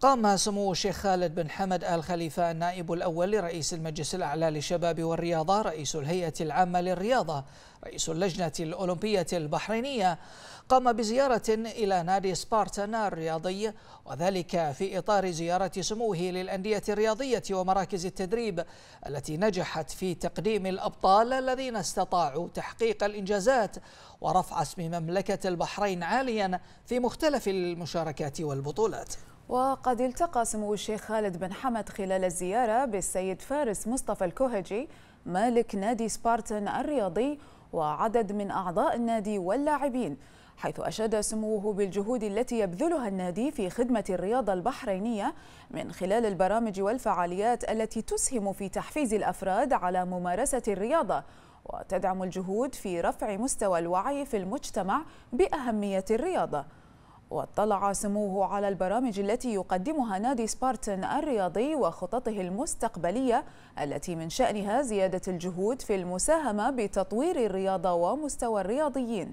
قام سمو الشيخ خالد بن حمد آل خليفة النائب الأول لرئيس المجلس الأعلى للشباب والرياضة رئيس الهيئة العامة للرياضة رئيس اللجنة الأولمبية البحرينية قام بزيارة إلى نادي سبارتان الرياضي وذلك في إطار زيارة سموه للأندية الرياضية ومراكز التدريب التي نجحت في تقديم الأبطال الذين استطاعوا تحقيق الإنجازات ورفع اسم مملكة البحرين عاليا في مختلف المشاركات والبطولات وقد التقى سمو الشيخ خالد بن حمد خلال الزيارة بالسيد فارس مصطفى الكوهجي مالك نادي سبارتن الرياضي وعدد من أعضاء النادي واللاعبين حيث أشاد سموه بالجهود التي يبذلها النادي في خدمة الرياضة البحرينية من خلال البرامج والفعاليات التي تسهم في تحفيز الأفراد على ممارسة الرياضة وتدعم الجهود في رفع مستوى الوعي في المجتمع بأهمية الرياضة واطلع سموه على البرامج التي يقدمها نادي سبارتن الرياضي وخططه المستقبلية التي من شأنها زيادة الجهود في المساهمة بتطوير الرياضة ومستوى الرياضيين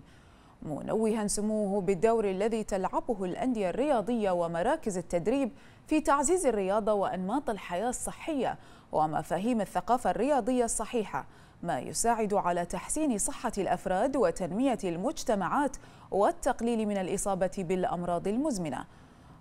منوها سموه بالدور الذي تلعبه الأندية الرياضية ومراكز التدريب في تعزيز الرياضة وأنماط الحياة الصحية ومفاهيم الثقافة الرياضية الصحيحة ما يساعد على تحسين صحة الأفراد وتنمية المجتمعات والتقليل من الإصابة بالأمراض المزمنة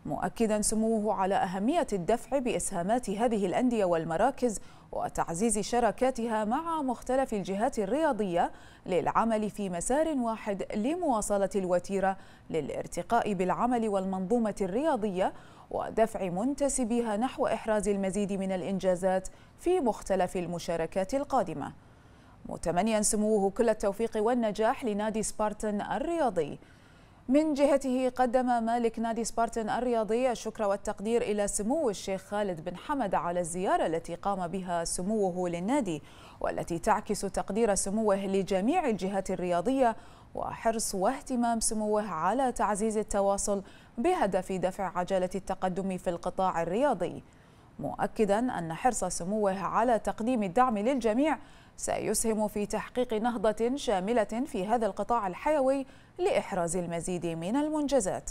مؤكدا سموه على أهمية الدفع بإسهامات هذه الأندية والمراكز وتعزيز شراكاتها مع مختلف الجهات الرياضية للعمل في مسار واحد لمواصلة الوتيرة للارتقاء بالعمل والمنظومة الرياضية ودفع منتسبيها نحو إحراز المزيد من الإنجازات في مختلف المشاركات القادمة متمنيا سموه كل التوفيق والنجاح لنادي سبارتن الرياضي من جهته قدم مالك نادي سبارتن الرياضي الشكر والتقدير إلى سمو الشيخ خالد بن حمد على الزيارة التي قام بها سموه للنادي والتي تعكس تقدير سموه لجميع الجهات الرياضية وحرص واهتمام سموه على تعزيز التواصل بهدف دفع عجلة التقدم في القطاع الرياضي مؤكدا أن حرص سموه على تقديم الدعم للجميع سيسهم في تحقيق نهضة شاملة في هذا القطاع الحيوي لإحراز المزيد من المنجزات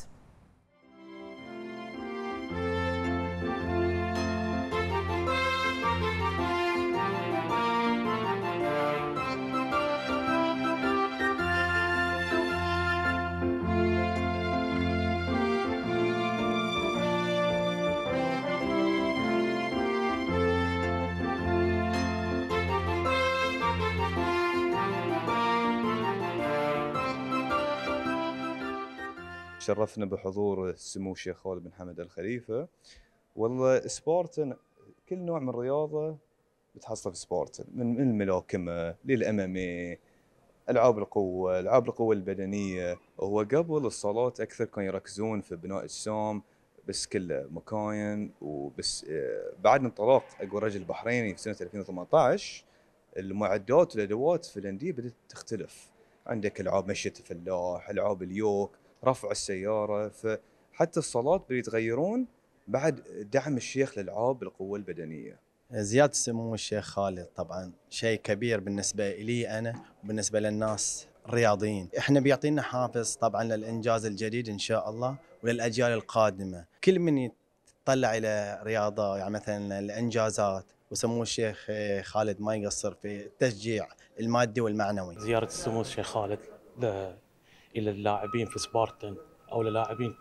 تشرفنا بحضور سمو الشيخ خالد بن حمد الخليفه والله سبارتن كل نوع من الرياضه بتحصله في سبارتن من الملاكمه للامامي العاب القوه العاب القوه البدنيه هو قبل الصالات اكثر كانوا يركزون في بناء اجسام بس كله مكاين وبس آه، بعد انطلاق اقوى رجل بحريني في سنه 2018 المعدات والادوات في الانديه بدات تختلف عندك العاب مشية الفلاح العاب اليوك رفع السياره فحتى الصلاه بيتغيرون بعد دعم الشيخ للعاب بالقوه البدنيه زياده سمو الشيخ خالد طبعا شيء كبير بالنسبه لي انا وبالنسبه للناس الرياضيين احنا بيعطينا حافز طبعا للانجاز الجديد ان شاء الله وللاجيال القادمه كل من يتطلع الى رياضه يعني مثلا الانجازات وسمو الشيخ خالد ما يقصر في التشجيع المادي والمعنوي زياره سمو الشيخ خالد الى اللاعبين في سبارتن او للاعبين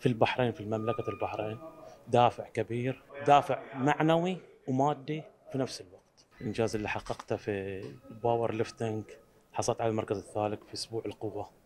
في البحرين في مملكه البحرين دافع كبير دافع معنوي ومادي في نفس الوقت الانجاز اللي حققته في باور ليفتنج حصلت على المركز الثالث في اسبوع القوه